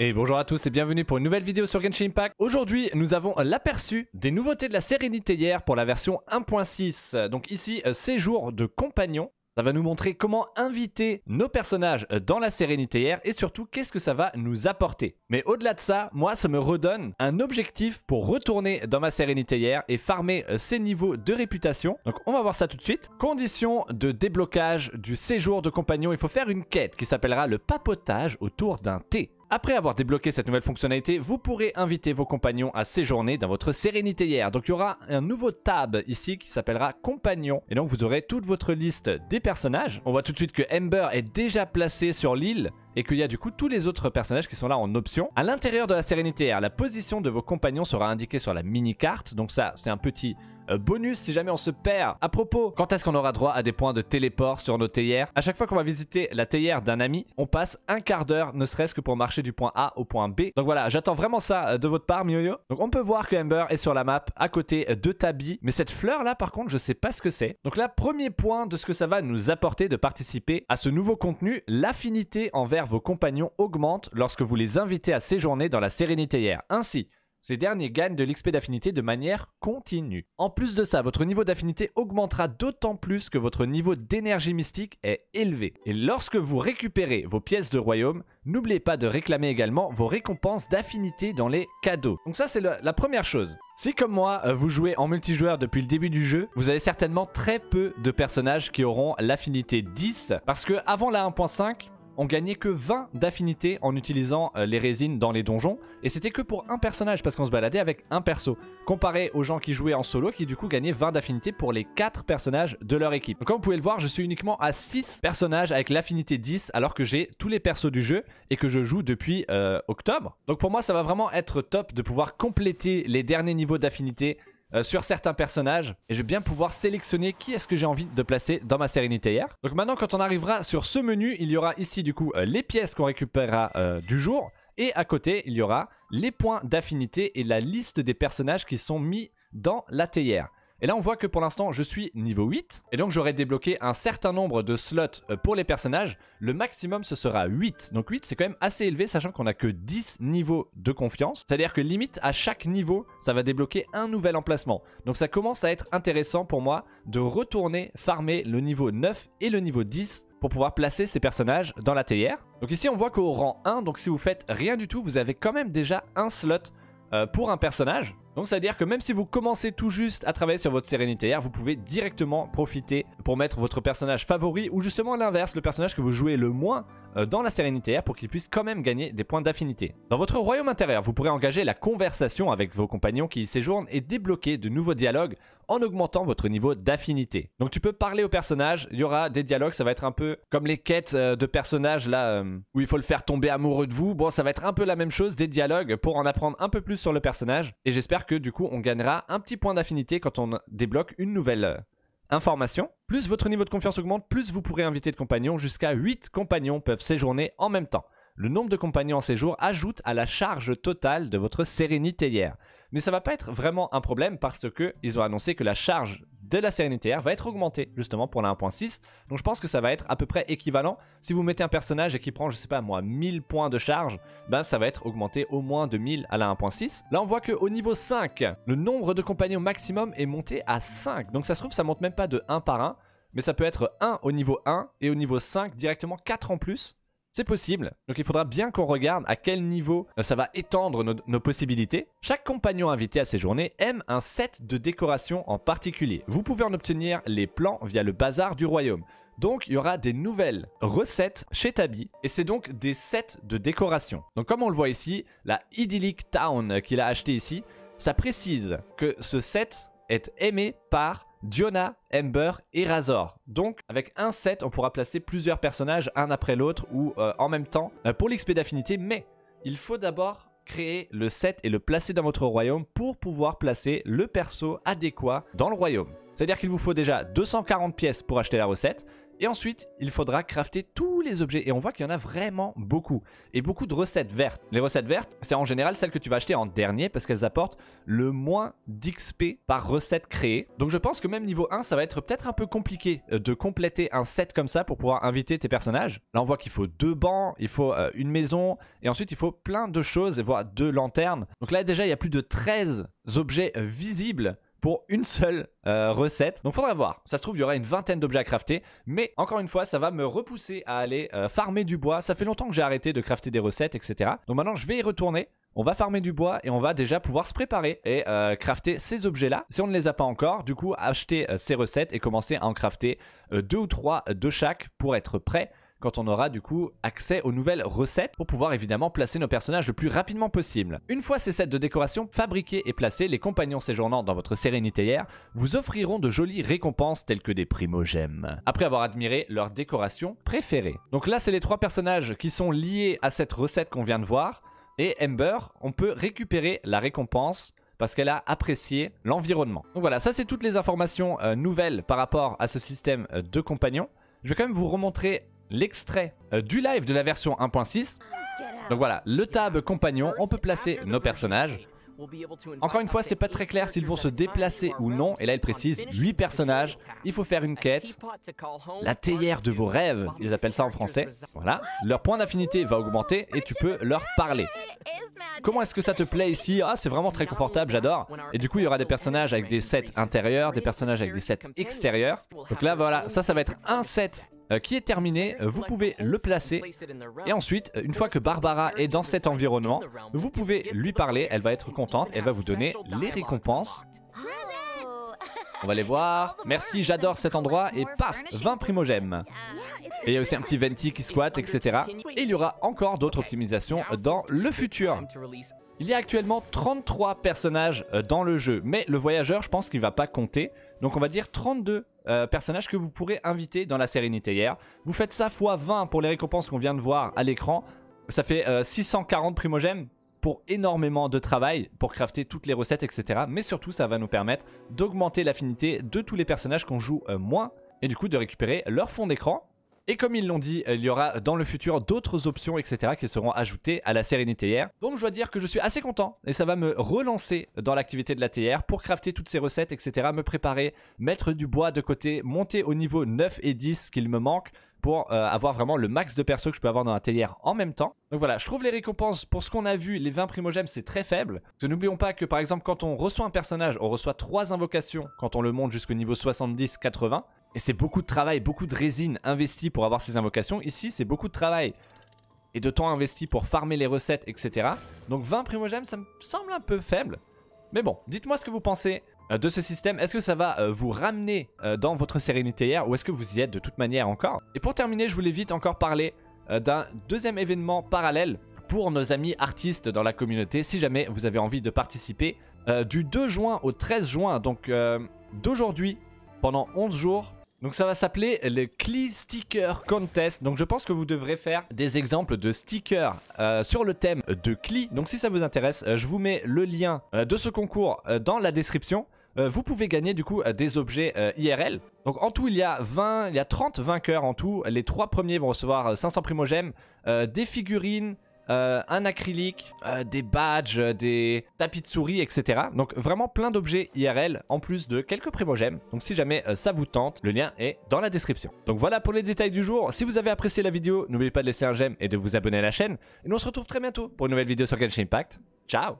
Et bonjour à tous et bienvenue pour une nouvelle vidéo sur Genshin Impact. Aujourd'hui, nous avons l'aperçu des nouveautés de la sérénité hier pour la version 1.6. Donc ici, euh, séjour de compagnon, Ça va nous montrer comment inviter nos personnages euh, dans la sérénité hier et surtout qu'est-ce que ça va nous apporter. Mais au-delà de ça, moi ça me redonne un objectif pour retourner dans ma sérénité hier et farmer euh, ces niveaux de réputation. Donc on va voir ça tout de suite. Condition de déblocage du séjour de compagnon, il faut faire une quête qui s'appellera le papotage autour d'un thé. Après avoir débloqué cette nouvelle fonctionnalité, vous pourrez inviter vos compagnons à séjourner dans votre sérénité hier. Donc il y aura un nouveau tab ici qui s'appellera Compagnons. Et donc vous aurez toute votre liste des personnages. On voit tout de suite que Ember est déjà placé sur l'île et qu'il y a du coup tous les autres personnages qui sont là en option. À l'intérieur de la sérénité air, la position de vos compagnons sera indiquée sur la mini-carte. Donc ça, c'est un petit euh, bonus si jamais on se perd. À propos, quand est-ce qu'on aura droit à des points de téléport sur nos théières À chaque fois qu'on va visiter la théière d'un ami, on passe un quart d'heure, ne serait-ce que pour marcher du point A au point B. Donc voilà, j'attends vraiment ça euh, de votre part, Mioyo. Donc on peut voir que Amber est sur la map, à côté euh, de Tabi. Mais cette fleur là, par contre, je sais pas ce que c'est. Donc là, premier point de ce que ça va nous apporter de participer à ce nouveau contenu, l'affinité envers vos compagnons augmente lorsque vous les invitez à séjourner dans la sérénité hier. Ainsi, ces derniers gagnent de l'XP d'affinité de manière continue. En plus de ça, votre niveau d'affinité augmentera d'autant plus que votre niveau d'énergie mystique est élevé. Et lorsque vous récupérez vos pièces de royaume, n'oubliez pas de réclamer également vos récompenses d'affinité dans les cadeaux. Donc ça c'est la première chose. Si comme moi, euh, vous jouez en multijoueur depuis le début du jeu, vous avez certainement très peu de personnages qui auront l'affinité 10 parce que avant la 1.5, on gagnait que 20 d'affinité en utilisant euh, les résines dans les donjons. Et c'était que pour un personnage parce qu'on se baladait avec un perso. Comparé aux gens qui jouaient en solo qui du coup gagnaient 20 d'affinité pour les 4 personnages de leur équipe. Donc, comme vous pouvez le voir, je suis uniquement à 6 personnages avec l'affinité 10 alors que j'ai tous les persos du jeu et que je joue depuis euh, octobre. Donc pour moi ça va vraiment être top de pouvoir compléter les derniers niveaux d'affinité euh, sur certains personnages et je vais bien pouvoir sélectionner qui est-ce que j'ai envie de placer dans ma sérénité hier. Donc maintenant quand on arrivera sur ce menu, il y aura ici du coup euh, les pièces qu'on récupérera euh, du jour et à côté il y aura les points d'affinité et la liste des personnages qui sont mis dans la théière. Et là on voit que pour l'instant je suis niveau 8 et donc j'aurai débloqué un certain nombre de slots euh, pour les personnages. Le maximum ce sera 8. Donc 8 c'est quand même assez élevé sachant qu'on a que 10 niveaux de confiance. C'est-à-dire que limite à chaque niveau ça va débloquer un nouvel emplacement. Donc ça commence à être intéressant pour moi de retourner farmer le niveau 9 et le niveau 10 pour pouvoir placer ces personnages dans la théière. Donc ici on voit qu'au rang 1, donc si vous faites rien du tout, vous avez quand même déjà un slot euh, pour un personnage. Donc ça veut dire que même si vous commencez tout juste à travailler sur votre sérénité vous pouvez directement profiter pour mettre votre personnage favori ou justement l'inverse, le personnage que vous jouez le moins euh, dans la sérénité pour qu'il puisse quand même gagner des points d'affinité. Dans votre royaume intérieur, vous pourrez engager la conversation avec vos compagnons qui y séjournent et débloquer de nouveaux dialogues en augmentant votre niveau d'affinité. Donc tu peux parler au personnage, il y aura des dialogues, ça va être un peu comme les quêtes euh, de personnages là euh, où il faut le faire tomber amoureux de vous. Bon, ça va être un peu la même chose, des dialogues pour en apprendre un peu plus sur le personnage. Et j'espère que du coup on gagnera un petit point d'affinité quand on débloque une nouvelle euh, information. Plus votre niveau de confiance augmente, plus vous pourrez inviter de compagnons. Jusqu'à 8 compagnons peuvent séjourner en même temps. Le nombre de compagnons en séjour ajoute à la charge totale de votre sérénité hier. Mais ça va pas être vraiment un problème parce que ils ont annoncé que la charge de la Sérénité va être augmentée justement pour la 1.6. Donc je pense que ça va être à peu près équivalent. Si vous mettez un personnage et qui prend, je sais pas moi, 1000 points de charge, ben ça va être augmenté au moins de 1000 à la 1.6. Là on voit qu'au niveau 5, le nombre de compagnons maximum est monté à 5. Donc ça se trouve ça monte même pas de 1 par 1. Mais ça peut être 1 au niveau 1 et au niveau 5 directement 4 en plus. C'est possible, donc il faudra bien qu'on regarde à quel niveau euh, ça va étendre nos, possibilités. Chaque compagnon invité à ces journées aime un set de décoration en particulier. Vous pouvez en obtenir les plans via le bazar du royaume. Donc il y aura des nouvelles recettes chez Tabi et c'est donc des sets de décoration. Donc comme on le voit ici, la idyllic town euh, qu'il a acheté ici, ça précise que ce set est aimé par Diona, Ember et Razor. Donc avec un set, on pourra placer plusieurs personnages un après l'autre ou euh, en même temps euh, pour l'XP d'affinité, mais il faut d'abord créer le set et le placer dans votre royaume pour pouvoir placer le perso adéquat dans le royaume. C'est-à-dire qu'il vous faut déjà 240 pièces pour acheter la recette, et ensuite, il faudra crafter tous les objets. Et on voit qu'il y en a vraiment beaucoup. Et beaucoup de recettes vertes. Les recettes vertes, c'est en général celles que tu vas acheter en dernier parce qu'elles apportent le moins d'XP par recette créée. Donc je pense que même niveau 1, ça va être peut-être un peu compliqué euh, de compléter un set comme ça pour pouvoir inviter tes personnages. Là, on voit qu'il faut deux bancs, il faut euh, une maison, et ensuite il faut plein de choses, et voir deux lanternes. Donc là, déjà, il y a plus de 13 objets euh, visibles pour une seule euh, recette. Donc faudra voir. Ça se trouve, il y aura une vingtaine d'objets à crafter. Mais encore une fois, ça va me repousser à aller euh, farmer du bois. Ça fait longtemps que j'ai arrêté de crafter des recettes, etc. Donc maintenant, je vais y retourner. On va farmer du bois et on va déjà pouvoir se préparer et euh, crafter ces objets-là. Si on ne les a pas encore, du coup, acheter ces recettes et commencer à en crafter deux ou trois de chaque pour être prêt quand on aura du coup accès aux nouvelles recettes pour pouvoir évidemment placer nos personnages le plus rapidement possible. Une fois ces sets de décoration fabriqués et placés, les compagnons séjournant dans votre sérénité hier vous offriront de jolies récompenses telles que des primogèmes, après avoir admiré leur décoration préférée. Donc là c'est les trois personnages qui sont liés à cette recette qu'on vient de voir, et Ember, on peut récupérer la récompense parce qu'elle a apprécié l'environnement. Donc voilà, ça c'est toutes les informations euh, nouvelles par rapport à ce système euh, de compagnons. Je vais quand même vous remontrer l'extrait euh, du live de la version 1.6. Donc voilà, le tab compagnon, on peut placer nos personnages. Encore une fois, c'est pas très clair s'ils vont se déplacer ou non, et là il précise 8 personnages, il faut faire une quête, la théière de vos rêves, ils appellent ça en français, voilà. Leur point d'affinité va augmenter et tu peux leur parler. Comment est-ce que ça te plaît ici Ah, c'est vraiment très confortable, j'adore. Et du coup, il y aura des personnages avec des sets intérieurs, des personnages avec des sets extérieurs. Donc là, voilà, ça, ça va être un set euh, qui est terminé, euh, vous pouvez le placer et ensuite, une fois que Barbara est dans cet environnement, vous pouvez lui parler, elle va être contente, elle va vous donner les récompenses. Oh. On va les voir. Merci, j'adore cet endroit. Et paf, 20 primogèmes. Et il y a aussi un petit venti qui squatte, etc. Et il y aura encore d'autres optimisations dans le futur. Il y a actuellement 33 personnages euh, dans le jeu, mais le voyageur, je pense qu'il ne va pas compter. Donc on va dire 32 euh, personnages que vous pourrez inviter dans la sérénité hier. Vous faites ça fois 20 pour les récompenses qu'on vient de voir à l'écran. Ça fait 640 euh, primogèmes pour énormément de travail pour crafter toutes les recettes, etc. Mais surtout, ça va nous permettre d'augmenter l'affinité de tous les personnages qu'on joue euh, moins et du coup de récupérer leur fond d'écran et comme ils l'ont dit, il y aura dans le futur d'autres options, etc., qui seront ajoutées à la sérénité hier. Donc je dois dire que je suis assez content et ça va me relancer dans l'activité de la TR pour crafter toutes ces recettes, etc., me préparer, mettre du bois de côté, monter au niveau 9 et 10 qu'il me manque pour euh, avoir vraiment le max de perso que je peux avoir dans la TR en même temps. Donc voilà, je trouve les récompenses pour ce qu'on a vu, les 20 primogèmes, c'est très faible. Parce n'oublions pas que par exemple, quand on reçoit un personnage, on reçoit 3 invocations quand on le monte jusqu'au niveau 70-80. Et c'est beaucoup de travail, beaucoup de résine investie pour avoir ces invocations. Ici, c'est beaucoup de travail et de temps investi pour farmer les recettes, etc. Donc 20 primogènes, ça me semble un peu faible. Mais bon, dites-moi ce que vous pensez euh, de ce système. Est-ce que ça va euh, vous ramener euh, dans votre sérénité hier ou est-ce que vous y êtes de toute manière encore Et pour terminer, je voulais vite encore parler d'un deuxième événement parallèle pour nos amis artistes dans la communauté si jamais vous avez envie de participer. du 2 juin au 13 juin, donc d'aujourd'hui, pendant 11 jours, donc ça va s'appeler le Cli Sticker Contest. Donc je pense que vous devrez faire des exemples de stickers euh, sur le thème de Cli. Donc si ça vous intéresse, euh, je vous mets le lien euh, de ce concours dans la description. Vous pouvez gagner du coup des objets IRL. Donc en tout il y a 20, il y a 30 vainqueurs en tout. Les trois premiers vont recevoir 500 primogèmes, des figurines, euh, un acrylique, euh, des badges, euh, des tapis de souris, etc. Donc vraiment plein d'objets IRL en plus de quelques primogèmes. Donc si jamais ça vous tente, le lien est dans la description. Donc voilà pour les détails du jour. Si vous avez apprécié la vidéo, n'oubliez pas de laisser un j'aime et de vous abonner à la chaîne. Et nous on se retrouve très bientôt pour une nouvelle vidéo sur Genshin Impact. Ciao